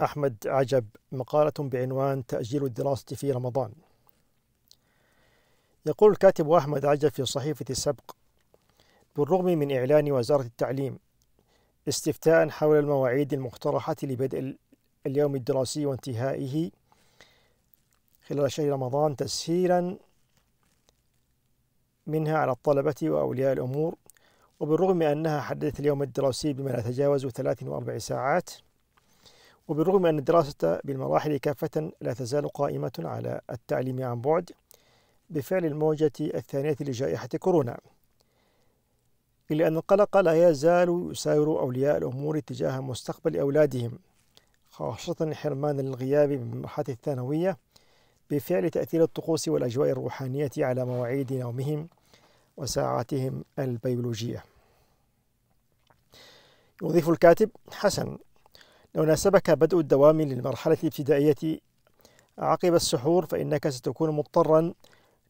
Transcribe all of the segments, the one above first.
أحمد عجب مقالة بعنوان تأجيل الدراسة في رمضان يقول الكاتب أحمد عجب في صحيفة السبق بالرغم من إعلان وزارة التعليم استفتاء حول المواعيد المقترحة لبدء اليوم الدراسي وانتهائه خلال شهر رمضان تسهيلا منها على الطلبة وأولياء الأمور وبالرغم أنها حددت اليوم الدراسي بما لا تجاوز 43 ساعات وبالرغم أن الدراسة بالمراحل كافة لا تزال قائمة على التعليم عن بعد بفعل الموجة الثانية لجائحة كورونا إلا أن القلق لا يزال يساير أولياء الأمور تجاه مستقبل أولادهم خاصة حرمان الغياب من المرحلة الثانوية بفعل تأثير الطقوس والأجواء الروحانية على مواعيد نومهم وساعاتهم البيولوجية يضيف الكاتب حسن لو ناسبك بدء الدوام للمرحلة الابتدائية عقب السحور فإنك ستكون مضطرا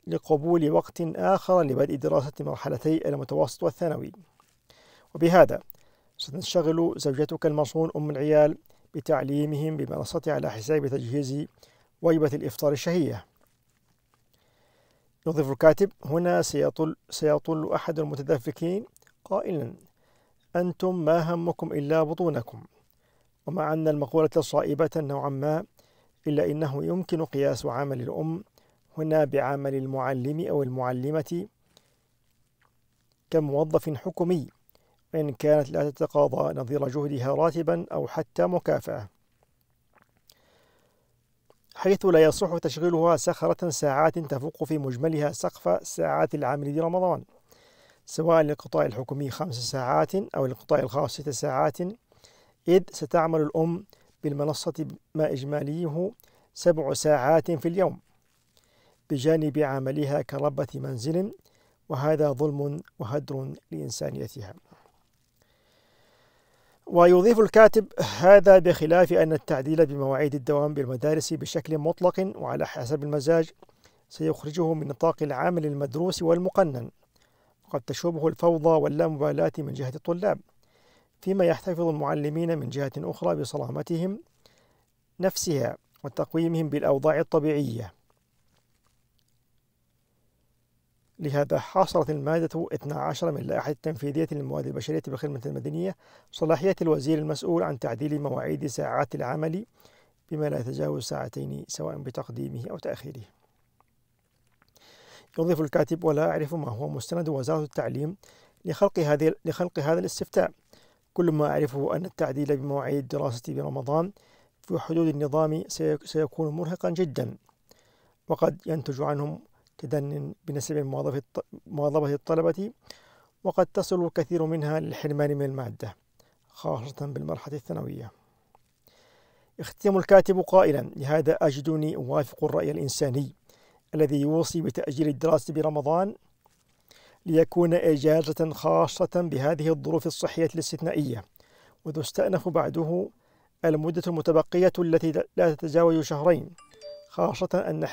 لقبول وقت آخر لبدء دراسة مرحلتي المتوسط والثانوي وبهذا ستنشغل زوجتك المصون أم العيال بتعليمهم بمنصة على حساب تجهيز وجبة الإفطار الشهية يضيف الكاتب هنا سيطل, سيطل أحد المتدفقين قائلا أنتم ما همكم إلا بطونكم ومع أن المقولة صائبة نوعا ما إلا إنه يمكن قياس عمل الأم هنا بعمل المعلم أو المعلمة كموظف حكومي إن كانت لا تتقاضى نظير جهدها راتبا أو حتى مكافأة حيث لا يصح تشغيلها سخرة ساعات تفوق في مجملها سقف ساعات العمل رمضان سواء للقطاع الحكومي خمس ساعات أو للقطاع الخاص ست ساعات إذ ستعمل الأم بالمنصة ما إجماليه سبع ساعات في اليوم بجانب عملها كربة منزل وهذا ظلم وهدر لإنسانيتها ويضيف الكاتب هذا بخلاف أن التعديل بمواعيد الدوام بالمدارس بشكل مطلق وعلى حسب المزاج سيخرجه من نطاق العمل المدروس والمقنن وقد تشوبه الفوضى واللامبالاة من جهة الطلاب فيما يحتفظ المعلمين من جهة أخرى بسلامتهم نفسها وتقويمهم بالأوضاع الطبيعية لهذا حاصرت المادة 12 من لائحة التنفيذية للمواد البشرية بالخدمة المدنية صلاحية الوزير المسؤول عن تعديل مواعيد ساعات العمل بما لا يتجاوز ساعتين سواء بتقديمه أو تأخيره يضيف الكاتب ولا أعرف ما هو مستند وزارة التعليم لخلق, هذه لخلق هذا الاستفتاء كل ما أعرفه أن التعديل بمواعيد دراستي برمضان في حدود النظام سيكون مرهقا جدا وقد ينتج عنهم تدن بنسب مواظبة الطلبة وقد تصل الكثير منها للحرمان من المادة خاصة بالمرحلة الثانوية يختم الكاتب قائلا لهذا أجدني أوافق الرأي الإنساني الذي يوصي بتأجيل الدراسة برمضان ليكون إجازة خاصة بهذه الظروف الصحية الاستثنائية وتستأنف بعده المدة المتبقية التي لا تتجاوز شهرين خاصة أن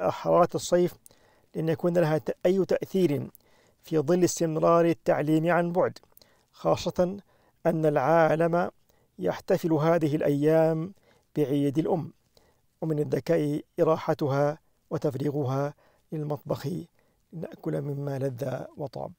حرارة الصيف لن يكون لها أي تأثير في ظل استمرار التعليم عن بعد خاصة أن العالم يحتفل هذه الأيام بعيد الأم ومن الذكاء إراحتها وتفريغها للمطبخ لنأكل مما لذ وطاب